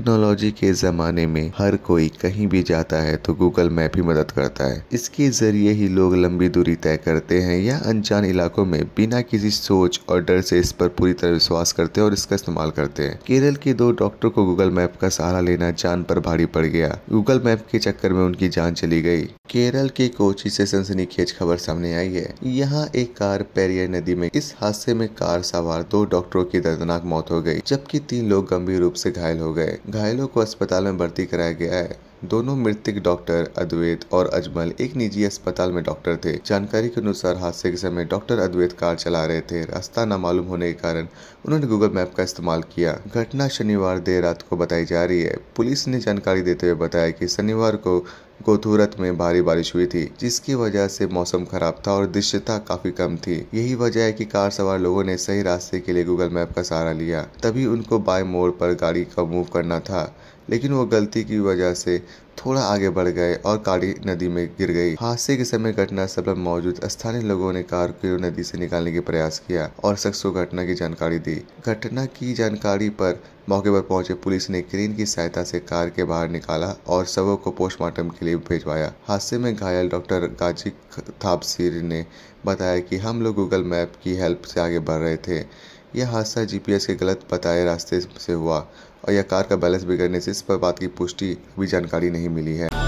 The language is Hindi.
टेक्नोलॉजी के ज़माने में हर कोई कहीं भी जाता है तो गूगल मैप ही मदद करता है इसके ज़रिए ही लोग लंबी दूरी तय करते हैं या अनजान इलाकों में बिना किसी सोच और डर से इस पर पूरी तरह विश्वास करते हैं और इसका इस्तेमाल करते हैं केरल के दो डॉक्टर को गूगल मैप का सहारा लेना जान पर भारी पड़ गया गूगल मैप के चक्कर में उनकी जान चली गई केरल के कोची से खेज खबर सामने आई है यहाँ एक कार पेरियर नदी में इस हादसे में कार सवार दो डॉक्टरों की दर्दनाक मौत हो गई जबकि तीन लोग गंभीर रूप से घायल हो गए घायलों को अस्पताल में भर्ती कराया गया है दोनों मृतक डॉक्टर अद्वैत और अजमल एक निजी अस्पताल में डॉक्टर थे जानकारी के अनुसार हादसे के समय डॉक्टर अद्वैत कार चला रहे थे रास्ता न मालूम होने के कारण उन्होंने गूगल मैप का इस्तेमाल किया घटना शनिवार देर रात को बताई जा रही है पुलिस ने जानकारी देते हुए बताया की शनिवार को गोथूरत में भारी बारिश हुई थी जिसकी वजह से मौसम खराब था और दृश्यता काफी कम थी यही वजह है कि कार सवार लोगों ने सही रास्ते के लिए गूगल मैप का सहारा लिया तभी उनको बाय मोड़ पर गाड़ी का मूव करना था लेकिन वो गलती की वजह से थोड़ा आगे बढ़ गए और काली नदी में गिर गई हादसे के समय घटना स्थल पर मौजूद स्थानीय लोगों ने कार को नदी से निकालने के प्रयास किया और शख्स को घटना की जानकारी दी घटना की जानकारी पर मौके पर पहुंचे पुलिस ने क्रेन की सहायता से कार के बाहर निकाला और सबों को पोस्टमार्टम के लिए भेजवाया हादसे में घायल डॉक्टर गाजी थापसीर ने बताया कि हम लोग गूगल मैप की हेल्प से आगे बढ़ रहे थे यह हादसा जीपीएस के गलत बताए रास्ते से हुआ और यह कार का बैलेंस बिगड़ने से इस पर बात की पुष्टि भी जानकारी नहीं मिली है